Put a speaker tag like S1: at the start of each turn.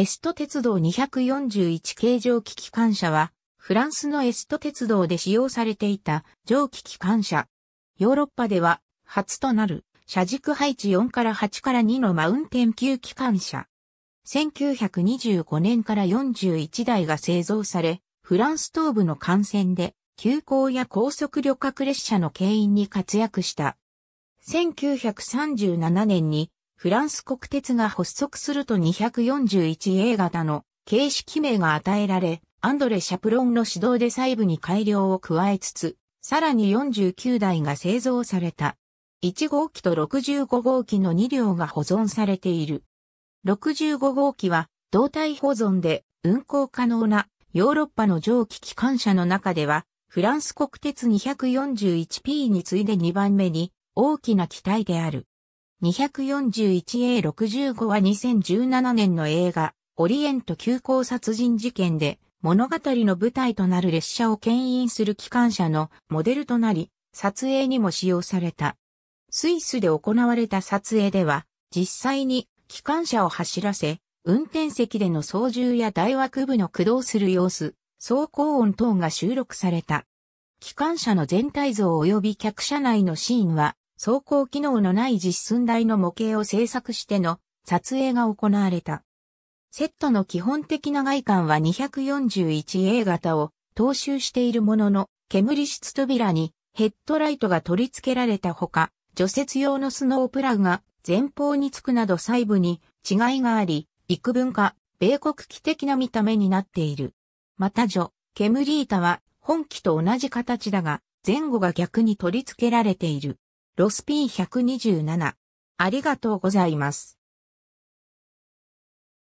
S1: エスト鉄道241系蒸気機関車は、フランスの
S2: エスト鉄道で使用されていた蒸気機関車。ヨーロッパでは、初となる、車軸配置4から8から2のマウンテン級機関車。1925年から41台が製造され、フランス東部の幹線で、急行や高速旅客列車の牽引に活躍した。1937年にフランス国鉄が発足すると 241A 型の形式名が与えられ、アンドレ・シャプロンの指導で細部に改良を加えつつ、さらに49台が製造された。1号機と65号機の2両が保存されている。65号機は胴体保存で運行可能なヨーロッパの蒸気機関車の中では、フランス国鉄 241P に次いで2番目に大きな機体である。241A65 は2017年の映画、オリエント急行殺人事件で、物語の舞台となる列車を牽引する機関車のモデルとなり、撮影にも使用された。スイスで行われた撮影では、実際に機関車を走らせ、運転席での操縦や大枠部の駆動する様子、走行音等が収録された。機関車の全体像及び客車内のシーンは、走行機能のない実寸大の模型を製作しての撮影が行われた。セットの基本的な外観は 241A 型を踏襲しているものの、煙室扉にヘッドライトが取り付けられたほか、除雪用のスノープラグが前方につくなど細部に違いがあり、幾分か米国機的な見た目になっている。また女、煙板は本機と同じ形だが、前後が逆に取り付けられている。ロス
S1: P127。ありがとうございます。